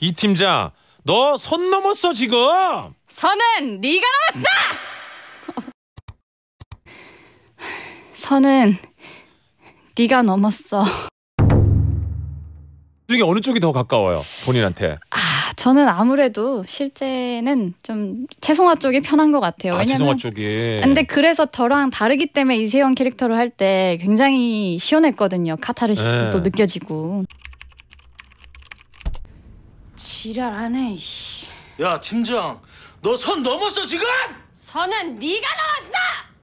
이 팀장 너선 넘었어 지금 선은 네가 넘었어 선은 네가 넘었어 그 중에 어느 쪽이 더 가까워요 본인한테 아 저는 아무래도 실제는 좀 채송아 쪽이 편한 것 같아요 아, 채송아 쪽이 근데 그래서 저랑 다르기 때문에 이세영 캐릭터를 할 때 굉장히 시원했거든요 카타르시스도 네. 느껴지고 지랄하네, 씨 야, 팀장. 너 선 넘었어, 지금! 선은 네가 넘었어!